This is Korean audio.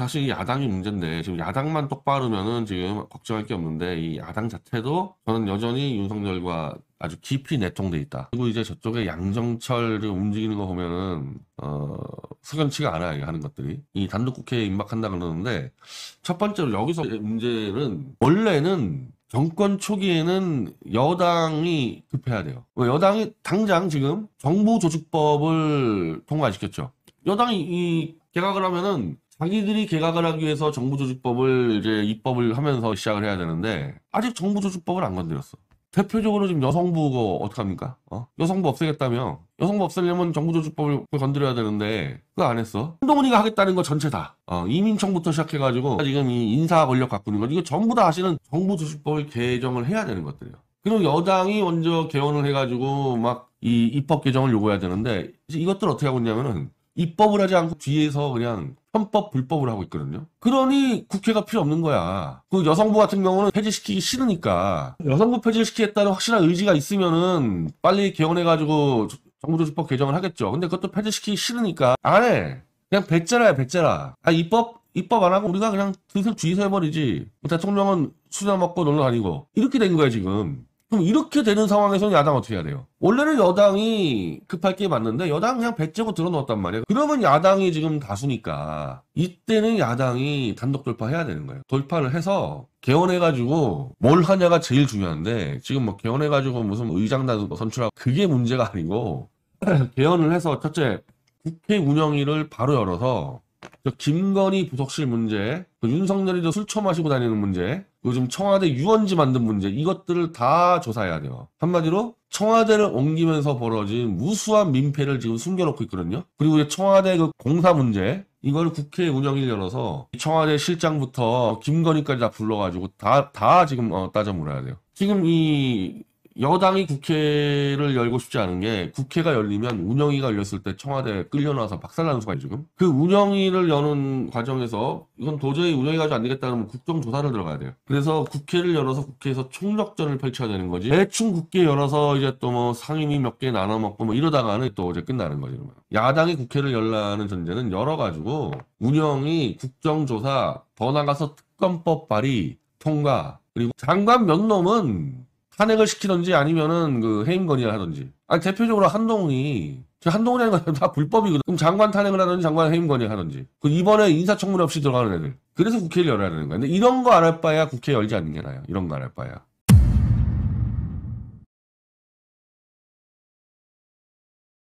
사실 야당이 문제인데 지금 야당만 똑바르면은 지금 걱정할 게 없는데 이 야당 자체도 저는 여전히 윤석열과 아주 깊이 내통돼 있다. 그리고 이제 저쪽에 양정철 움직이는 거 보면은 어 석연치가 않아요 하는 것들이 이 단독 국회에 임박한다 그러는데 첫 번째로 여기서 문제는 원래는 정권 초기에는 여당이 급해야 돼요. 여당이 당장 지금 정부 조직법을 통과시켰죠. 여당이 이 개각을 하면은 자기들이 개각을 하기 위해서 정부조직법을 이제 입법을 하면서 시작을 해야 되는데 아직 정부조직법을 안 건드렸어. 대표적으로 지금 여성부가 어떡합니까? 어? 여성부 없애겠다며. 여성부 없애려면 정부조직법을 건드려야 되는데 그거 안 했어. 한동훈이가 하겠다는 거 전체 다. 어, 이민청부터 시작해가지고 지금 이 인사 권력 갖꾸는거 이거 전부 다 아시는 정부조직법을 개정을 해야 되는 것들이에요. 그리고 여당이 먼저 개헌을 해가지고 막 이 입법 개정을 요구해야 되는데 이것들 어떻게 하고 있냐면은 입법을 하지 않고 뒤에서 그냥 편법 불법을 하고 있거든요. 그러니 국회가 필요 없는 거야. 그 여성부 같은 경우는 폐지시키기 싫으니까 여성부 폐지시키겠다는 확실한 의지가 있으면은 빨리 개헌해가지고 정부조직법 개정을 하겠죠. 근데 그것도 폐지시키기 싫으니까 안 해. 그냥 배째라야 배째라. 아 입법 입법 안 하고 우리가 그냥 슬슬 주의서 해버리지. 대통령은 수다 먹고 놀러 다니고 이렇게 된 거야 지금. 그럼 이렇게 되는 상황에서는 야당 어떻게 해야 돼요? 원래는 여당이 급할 게 맞는데 여당 그냥 배째고 들어넣었단 말이에요. 그러면 야당이 지금 다수니까 이때는 야당이 단독 돌파해야 되는 거예요. 돌파를 해서 개헌해가지고 뭘 하냐가 제일 중요한데 지금 뭐 개헌해가지고 무슨 의장단 선출하고 그게 문제가 아니고 개헌을 해서 첫째 국회 운영위를 바로 열어서 김건희 부속실 문제, 그 윤석열이도 술 처마시고 다니는 문제, 요즘 청와대 유언지 만든 문제 이것들을 다 조사해야 돼요. 한마디로 청와대를 옮기면서 벌어진 무수한 민폐를 지금 숨겨놓고 있거든요. 그리고 청와대 그 공사 문제 이걸 국회 운영일 열어서 청와대 실장부터 김건희까지 다 불러가지고 다 다 지금 어, 따져 물어야 돼요. 지금 이 여당이 국회를 열고 싶지 않은 게 국회가 열리면 운영위가 열렸을 때 청와대 에 끌려나와서 박살나는 수가 있죠. 지금. 그 운영위를 여는 과정에서 이건 도저히 운영위 가지고 안 되겠다 그러면 국정조사를 들어가야 돼요. 그래서 국회를 열어서 국회에서 총력전을 펼쳐야 되는 거지. 대충 국회 열어서 이제 또 뭐 상임위 몇 개 나눠 먹고 뭐 이러다가는 또 이제 끝나는 거지. 그러면. 야당이 국회를 열라는 전제는 열어가지고 운영위, 국정조사, 더 나가서 특검법 발의, 통과, 그리고 장관 몇 놈은 탄핵을 시키든지 아니면은 그 해임 건의를 하든지. 아니 대표적으로 한동훈이 저 한동훈이라는 건다 불법이거든. 그럼 장관 탄핵을 하든지 장관 해임 건의를 하든지. 그 이번에 인사청문 회 없이 들어가는 애들. 그래서 국회를 열어야 되는 거야. 근데 이런 거 안 할 바야 국회 열지 않는 게 나아요. 이런 거 안 할 바야.